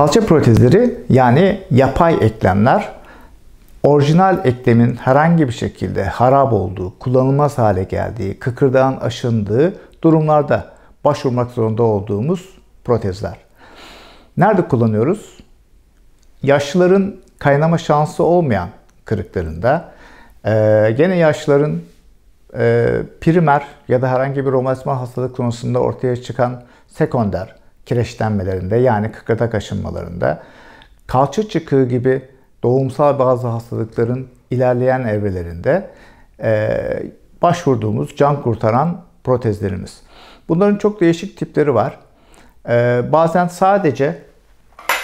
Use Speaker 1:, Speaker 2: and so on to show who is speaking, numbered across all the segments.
Speaker 1: Kalça protezleri yani yapay eklemler orijinal eklemin herhangi bir şekilde harap olduğu, kullanılmaz hale geldiği, kıkırdağın aşındığı durumlarda başvurmak zorunda olduğumuz protezler. Nerede kullanıyoruz? Yaşlıların kaynama şansı olmayan kırıklarında, ee, gene yaşlıların e, primer ya da herhangi bir romatizma hastalık konusunda ortaya çıkan sekonder kireçlenmelerinde yani kıkırdak aşınmalarında, kalça çıkığı gibi doğumsal bazı hastalıkların ilerleyen evrelerinde e, başvurduğumuz can kurtaran protezlerimiz. Bunların çok değişik tipleri var. E, bazen sadece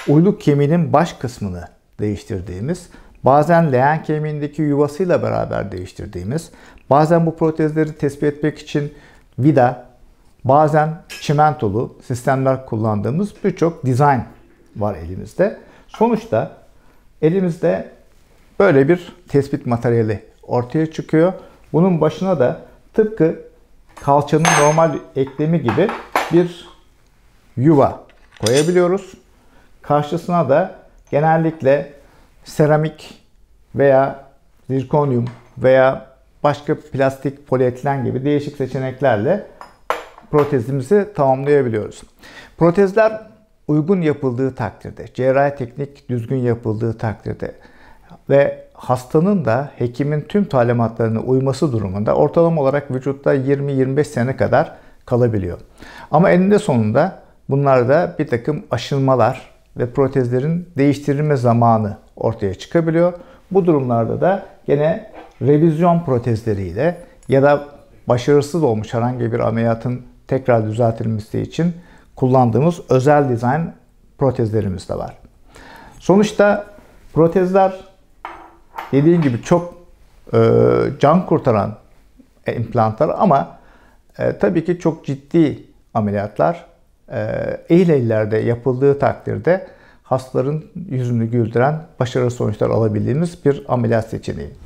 Speaker 1: uyluk kemiğinin baş kısmını değiştirdiğimiz, bazen leğen kemiğindeki yuvasıyla beraber değiştirdiğimiz, bazen bu protezleri tespit etmek için vida Bazen çimentolu sistemler kullandığımız birçok dizayn var elimizde. Sonuçta elimizde böyle bir tespit materyali ortaya çıkıyor. Bunun başına da tıpkı kalçanın normal eklemi gibi bir yuva koyabiliyoruz. Karşısına da genellikle seramik veya zirkonyum veya başka plastik polietilen gibi değişik seçeneklerle protezimizi tamamlayabiliyoruz. Protezler uygun yapıldığı takdirde, cerrahi teknik düzgün yapıldığı takdirde ve hastanın da hekimin tüm talimatlarına uyması durumunda ortalama olarak vücutta 20-25 sene kadar kalabiliyor. Ama eninde sonunda bunlarda bir takım aşınmalar ve protezlerin değiştirilme zamanı ortaya çıkabiliyor. Bu durumlarda da gene revizyon protezleriyle ya da başarısız olmuş herhangi bir ameliyatın tekrar düzeltilmesi için kullandığımız özel dizayn protezlerimiz de var. Sonuçta protezler dediğim gibi çok e, can kurtaran implantlar ama e, tabii ki çok ciddi ameliyatlar e, eğil ellerde yapıldığı takdirde hastaların yüzünü güldüren başarılı sonuçlar alabildiğimiz bir ameliyat seçeneği.